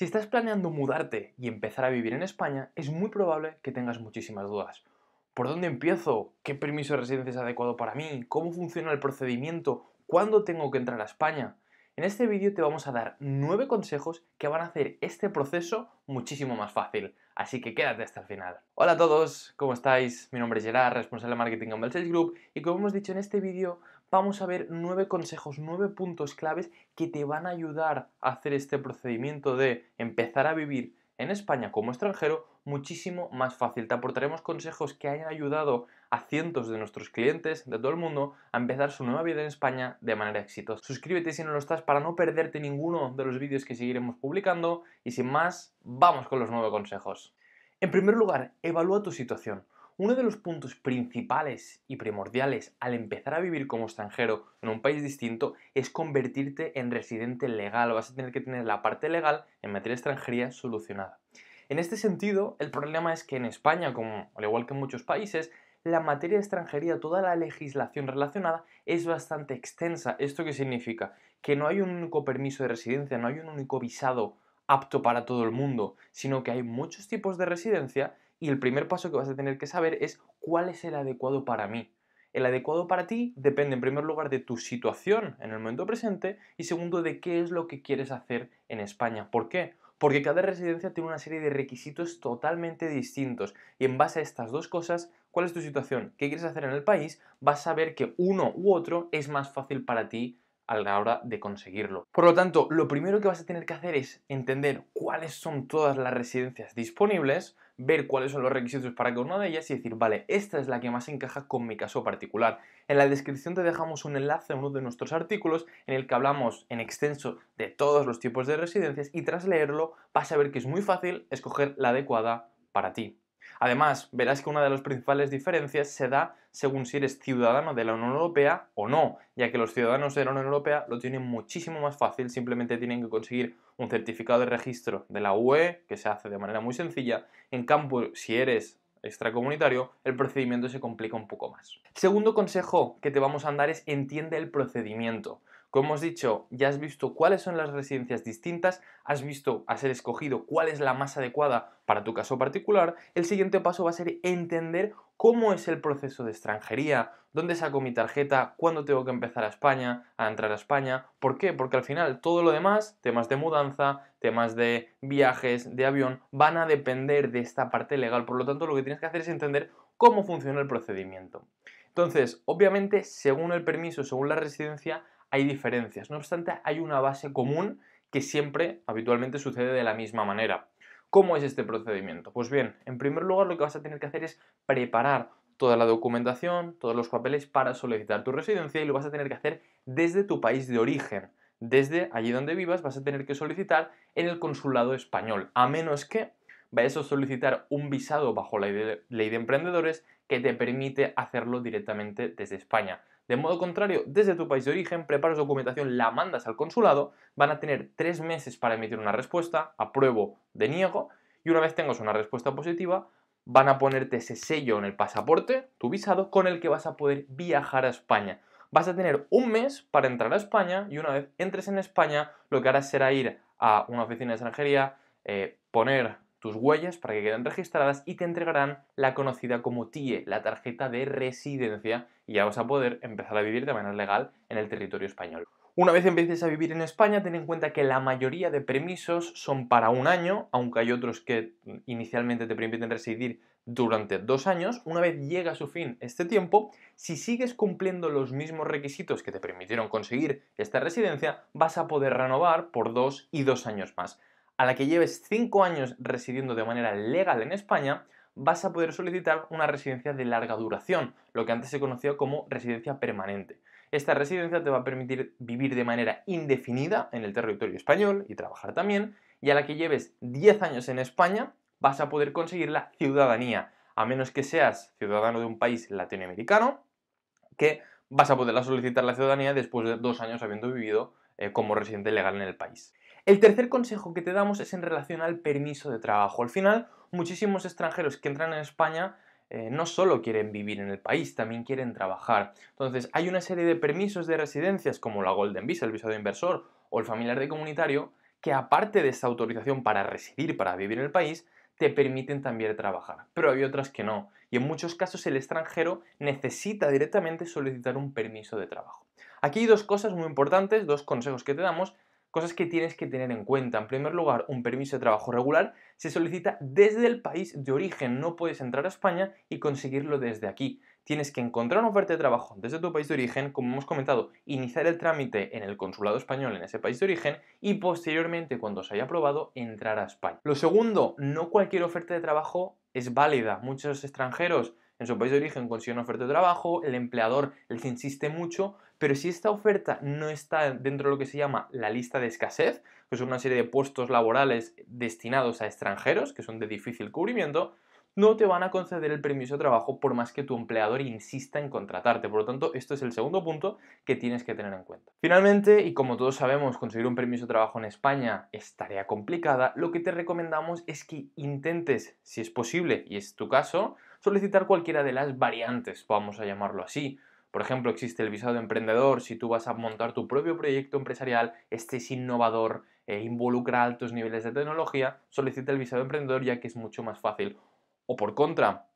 Si estás planeando mudarte y empezar a vivir en España, es muy probable que tengas muchísimas dudas. ¿Por dónde empiezo? ¿Qué permiso de residencia es adecuado para mí? ¿Cómo funciona el procedimiento? ¿Cuándo tengo que entrar a España? En este vídeo te vamos a dar 9 consejos que van a hacer este proceso muchísimo más fácil así que quédate hasta el final. Hola a todos, ¿cómo estáis? Mi nombre es Gerard, responsable de marketing en Sales Group y como hemos dicho en este vídeo vamos a ver nueve consejos, nueve puntos claves que te van a ayudar a hacer este procedimiento de empezar a vivir en España como extranjero muchísimo más fácil. Te aportaremos consejos que hayan ayudado a cientos de nuestros clientes de todo el mundo a empezar su nueva vida en España de manera exitosa. Suscríbete si no lo estás para no perderte ninguno de los vídeos que seguiremos publicando y sin más, vamos con los nuevos consejos. En primer lugar, evalúa tu situación. Uno de los puntos principales y primordiales al empezar a vivir como extranjero en un país distinto es convertirte en residente legal. Vas a tener que tener la parte legal en materia de extranjería solucionada. En este sentido, el problema es que en España, como al igual que en muchos países, la materia de extranjería, toda la legislación relacionada es bastante extensa. ¿Esto qué significa? Que no hay un único permiso de residencia, no hay un único visado apto para todo el mundo, sino que hay muchos tipos de residencia y el primer paso que vas a tener que saber es cuál es el adecuado para mí. El adecuado para ti depende en primer lugar de tu situación en el momento presente y segundo de qué es lo que quieres hacer en España. ¿Por qué? Porque cada residencia tiene una serie de requisitos totalmente distintos y en base a estas dos cosas cuál es tu situación, qué quieres hacer en el país, vas a ver que uno u otro es más fácil para ti a la hora de conseguirlo. Por lo tanto, lo primero que vas a tener que hacer es entender cuáles son todas las residencias disponibles, ver cuáles son los requisitos para cada una de ellas y decir, vale, esta es la que más encaja con mi caso particular. En la descripción te dejamos un enlace a uno de nuestros artículos en el que hablamos en extenso de todos los tipos de residencias y tras leerlo vas a ver que es muy fácil escoger la adecuada para ti. Además, verás que una de las principales diferencias se da según si eres ciudadano de la Unión Europea o no, ya que los ciudadanos de la Unión Europea lo tienen muchísimo más fácil, simplemente tienen que conseguir un certificado de registro de la UE, que se hace de manera muy sencilla. En cambio, si eres extracomunitario, el procedimiento se complica un poco más. Segundo consejo que te vamos a dar es entiende el procedimiento. Como os he dicho, ya has visto cuáles son las residencias distintas, has visto a ser escogido cuál es la más adecuada para tu caso particular, el siguiente paso va a ser entender cómo es el proceso de extranjería, dónde saco mi tarjeta, cuándo tengo que empezar a España, a entrar a España. ¿Por qué? Porque al final todo lo demás, temas de mudanza, temas de viajes, de avión, van a depender de esta parte legal. Por lo tanto, lo que tienes que hacer es entender cómo funciona el procedimiento. Entonces, obviamente, según el permiso, según la residencia, hay diferencias. No obstante, hay una base común que siempre, habitualmente, sucede de la misma manera. ¿Cómo es este procedimiento? Pues bien, en primer lugar lo que vas a tener que hacer es preparar toda la documentación, todos los papeles para solicitar tu residencia y lo vas a tener que hacer desde tu país de origen. Desde allí donde vivas vas a tener que solicitar en el consulado español, a menos que vayas a solicitar un visado bajo la ley de, emprendedores que te permite hacerlo directamente desde España. De modo contrario, desde tu país de origen preparas documentación, la mandas al consulado, van a tener tres meses para emitir una respuesta, apruebo, deniego, y una vez tengas una respuesta positiva, van a ponerte ese sello en el pasaporte, tu visado, con el que vas a poder viajar a España. Vas a tener un mes para entrar a España y una vez entres en España, lo que harás será ir a una oficina de extranjería, eh, poner tus huellas para que queden registradas y te entregarán la conocida como TIE, la tarjeta de residencia, y ya vas a poder empezar a vivir de manera legal en el territorio español. Una vez empieces a vivir en España, ten en cuenta que la mayoría de permisos son para un año, aunque hay otros que inicialmente te permiten residir durante dos años. Una vez llega a su fin este tiempo, si sigues cumpliendo los mismos requisitos que te permitieron conseguir esta residencia, vas a poder renovar por dos y dos años más a la que lleves 5 años residiendo de manera legal en España, vas a poder solicitar una residencia de larga duración, lo que antes se conocía como residencia permanente. Esta residencia te va a permitir vivir de manera indefinida en el territorio español y trabajar también, y a la que lleves 10 años en España vas a poder conseguir la ciudadanía, a menos que seas ciudadano de un país latinoamericano, que vas a poder solicitar la ciudadanía después de dos años habiendo vivido eh, como residente legal en el país. El tercer consejo que te damos es en relación al permiso de trabajo. Al final, muchísimos extranjeros que entran en España eh, no solo quieren vivir en el país, también quieren trabajar. Entonces, hay una serie de permisos de residencias como la Golden Visa, el visado inversor o el familiar de comunitario, que aparte de esta autorización para residir, para vivir en el país, te permiten también trabajar. Pero hay otras que no. Y en muchos casos el extranjero necesita directamente solicitar un permiso de trabajo. Aquí hay dos cosas muy importantes, dos consejos que te damos Cosas que tienes que tener en cuenta. En primer lugar, un permiso de trabajo regular se solicita desde el país de origen. No puedes entrar a España y conseguirlo desde aquí. Tienes que encontrar una oferta de trabajo desde tu país de origen, como hemos comentado, iniciar el trámite en el consulado español en ese país de origen y posteriormente, cuando se haya aprobado, entrar a España. Lo segundo, no cualquier oferta de trabajo es válida. Muchos extranjeros en su país de origen consiguen oferta de trabajo, el empleador les insiste mucho, pero si esta oferta no está dentro de lo que se llama la lista de escasez, que son una serie de puestos laborales destinados a extranjeros, que son de difícil cubrimiento, no te van a conceder el permiso de trabajo por más que tu empleador insista en contratarte. Por lo tanto, esto es el segundo punto que tienes que tener en cuenta. Finalmente, y como todos sabemos, conseguir un permiso de trabajo en España es tarea complicada, lo que te recomendamos es que intentes, si es posible, y es tu caso, solicitar cualquiera de las variantes, vamos a llamarlo así por ejemplo, existe el visado de emprendedor. Si tú vas a montar tu propio proyecto empresarial, este innovador, e involucra altos niveles de tecnología, solicita el visado de emprendedor ya que es mucho más fácil. O por contra,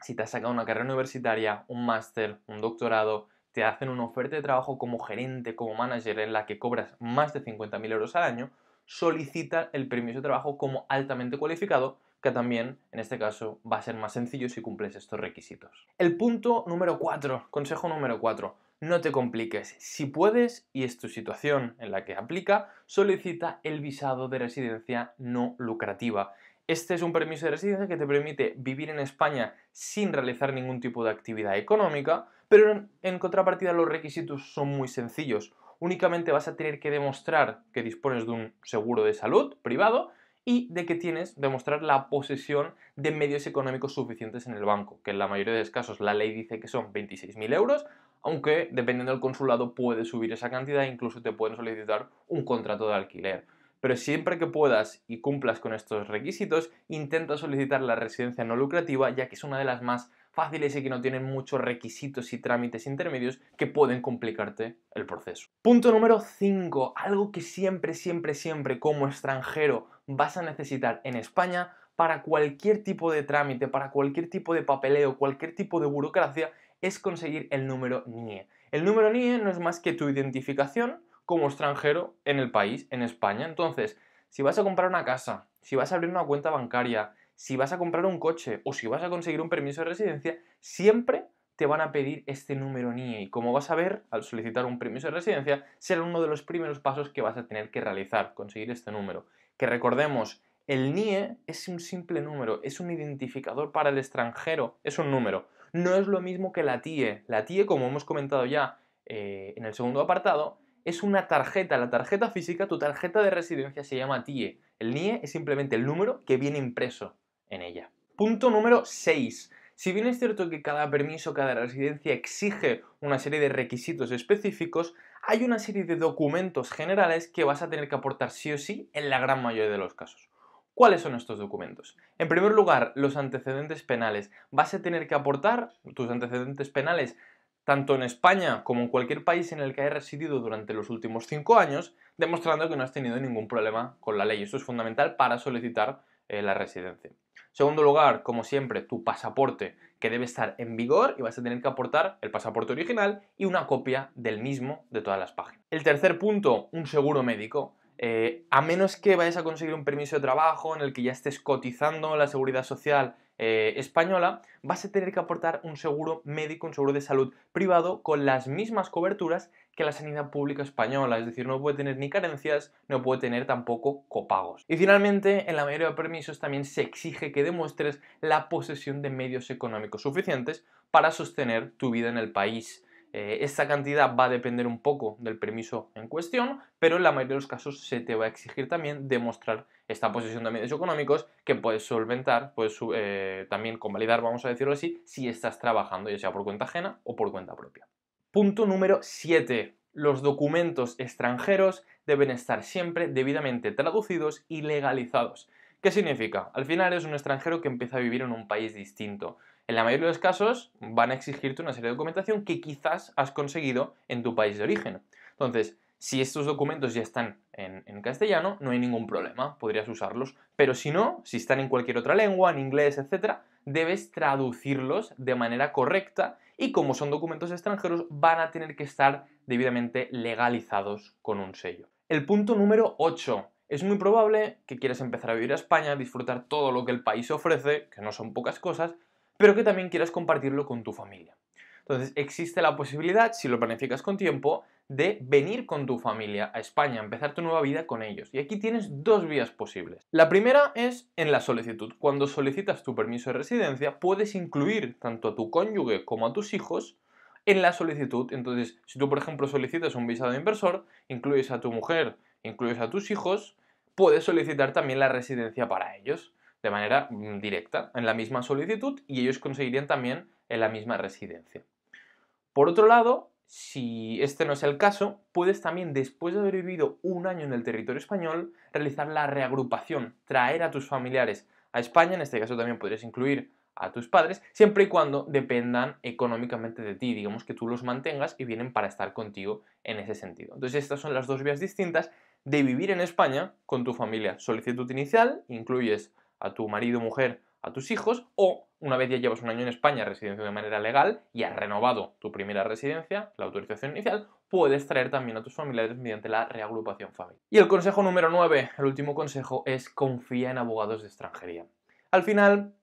si te has sacado una carrera universitaria, un máster, un doctorado, te hacen una oferta de trabajo como gerente, como manager, en la que cobras más de 50.000 euros al año, solicita el permiso de trabajo como altamente cualificado que también en este caso va a ser más sencillo si cumples estos requisitos. El punto número 4, consejo número 4, no te compliques. Si puedes y es tu situación en la que aplica, solicita el visado de residencia no lucrativa. Este es un permiso de residencia que te permite vivir en España sin realizar ningún tipo de actividad económica, pero en contrapartida los requisitos son muy sencillos. Únicamente vas a tener que demostrar que dispones de un seguro de salud privado y de que tienes demostrar la posesión de medios económicos suficientes en el banco, que en la mayoría de los casos la ley dice que son 26.000 euros, aunque dependiendo del consulado puede subir esa cantidad e incluso te pueden solicitar un contrato de alquiler. Pero siempre que puedas y cumplas con estos requisitos, intenta solicitar la residencia no lucrativa, ya que es una de las más fáciles y que no tienen muchos requisitos y trámites intermedios que pueden complicarte el proceso. Punto número 5, algo que siempre, siempre, siempre como extranjero vas a necesitar en España para cualquier tipo de trámite, para cualquier tipo de papeleo, cualquier tipo de burocracia, es conseguir el número NIE. El número NIE no es más que tu identificación como extranjero en el país, en España. Entonces, si vas a comprar una casa, si vas a abrir una cuenta bancaria, si vas a comprar un coche o si vas a conseguir un permiso de residencia, siempre te van a pedir este número NIE y como vas a ver, al solicitar un permiso de residencia, será uno de los primeros pasos que vas a tener que realizar, conseguir este número que recordemos, el NIE es un simple número, es un identificador para el extranjero, es un número. No es lo mismo que la TIE. La TIE, como hemos comentado ya eh, en el segundo apartado, es una tarjeta, la tarjeta física, tu tarjeta de residencia se llama TIE. El NIE es simplemente el número que viene impreso en ella. Punto número 6. Si bien es cierto que cada permiso, cada residencia exige una serie de requisitos específicos, hay una serie de documentos generales que vas a tener que aportar sí o sí en la gran mayoría de los casos. ¿Cuáles son estos documentos? En primer lugar, los antecedentes penales. Vas a tener que aportar tus antecedentes penales tanto en España como en cualquier país en el que hayas residido durante los últimos cinco años, demostrando que no has tenido ningún problema con la ley. Esto es fundamental para solicitar eh, la residencia. Segundo lugar, como siempre, tu pasaporte, que debe estar en vigor y vas a tener que aportar el pasaporte original y una copia del mismo de todas las páginas. El tercer punto, un seguro médico. Eh, a menos que vayas a conseguir un permiso de trabajo en el que ya estés cotizando la seguridad social eh, española, vas a tener que aportar un seguro médico, un seguro de salud privado con las mismas coberturas que la sanidad pública española, es decir, no puede tener ni carencias, no puede tener tampoco copagos. Y finalmente, en la mayoría de permisos también se exige que demuestres la posesión de medios económicos suficientes para sostener tu vida en el país. Eh, esta cantidad va a depender un poco del permiso en cuestión, pero en la mayoría de los casos se te va a exigir también demostrar esta posesión de medios económicos que puedes solventar, puedes eh, también convalidar, vamos a decirlo así, si estás trabajando, ya sea por cuenta ajena o por cuenta propia. Punto número 7. Los documentos extranjeros deben estar siempre debidamente traducidos y legalizados. ¿Qué significa? Al final eres un extranjero que empieza a vivir en un país distinto. En la mayoría de los casos van a exigirte una serie de documentación que quizás has conseguido en tu país de origen. Entonces, si estos documentos ya están en, en, castellano, no hay ningún problema, podrías usarlos. Pero si no, si están en cualquier otra lengua, en inglés, etc., debes traducirlos de manera correcta y como son documentos extranjeros van a tener que estar debidamente legalizados con un sello. El punto número 8. Es muy probable que quieras empezar a vivir a España, disfrutar todo lo que el país ofrece, que no son pocas cosas, pero que también quieras compartirlo con tu familia. Entonces, existe la posibilidad, si lo planificas con tiempo, de venir con tu familia a España, empezar tu nueva vida con ellos. Y aquí tienes dos vías posibles. La primera es en la solicitud. Cuando solicitas tu permiso de residencia, puedes incluir tanto a tu cónyuge como a tus hijos en la solicitud. Entonces, si tú, por ejemplo, solicitas un visado de inversor, incluyes a tu mujer, incluyes a tus hijos, puedes solicitar también la residencia para ellos de manera mm, directa, en la misma solicitud, y ellos conseguirían también en la misma residencia. Por otro lado, si este no es el caso, puedes también, después de haber vivido un año en el territorio español, realizar la reagrupación, traer a tus familiares a España, en este caso también podrías incluir a tus padres, siempre y cuando dependan económicamente de ti, digamos que tú los mantengas y vienen para estar contigo en ese sentido. Entonces estas son las dos vías distintas de vivir en España con tu familia. Solicitud inicial, incluyes a tu marido, mujer a tus hijos o una vez ya llevas un año en España residencia de manera legal y has renovado tu primera residencia, la autorización inicial, puedes traer también a tus familiares mediante la reagrupación familiar. Y el consejo número 9, el último consejo, es confía en abogados de extranjería. Al final,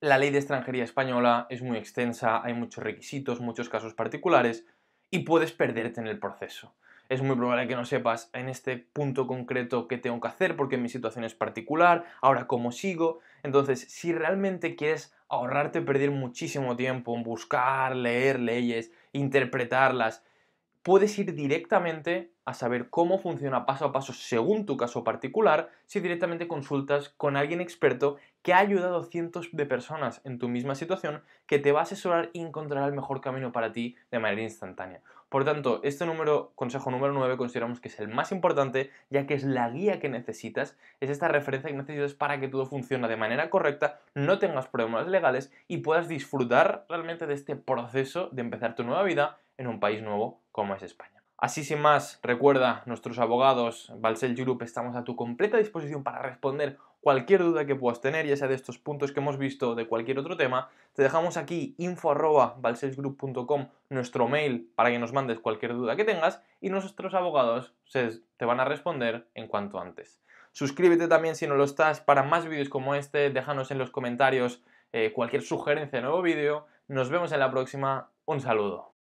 la ley de extranjería española es muy extensa, hay muchos requisitos, muchos casos particulares y puedes perderte en el proceso es muy probable que no sepas en este punto concreto qué tengo que hacer porque mi situación es particular, ahora cómo sigo. Entonces, si realmente quieres ahorrarte perder muchísimo tiempo en buscar, leer leyes, interpretarlas, puedes ir directamente a saber cómo funciona paso a paso según tu caso particular si directamente consultas con alguien experto que ha ayudado a cientos de personas en tu misma situación que te va a asesorar y encontrará el mejor camino para ti de manera instantánea. Por tanto, este número, consejo número 9 consideramos que es el más importante ya que es la guía que necesitas, es esta referencia que necesitas para que todo funcione de manera correcta, no tengas problemas legales y puedas disfrutar realmente de este proceso de empezar tu nueva vida en un país nuevo como es España. Así sin más, recuerda, nuestros abogados, Valsel Group estamos a tu completa disposición para responder cualquier duda que puedas tener, ya sea de estos puntos que hemos visto, de cualquier otro tema. Te dejamos aquí info@valselgroup.com nuestro mail para que nos mandes cualquier duda que tengas y nuestros abogados se, te van a responder en cuanto antes. Suscríbete también si no lo estás para más vídeos como este, déjanos en los comentarios eh, cualquier sugerencia de nuevo vídeo. Nos vemos en la próxima, un saludo.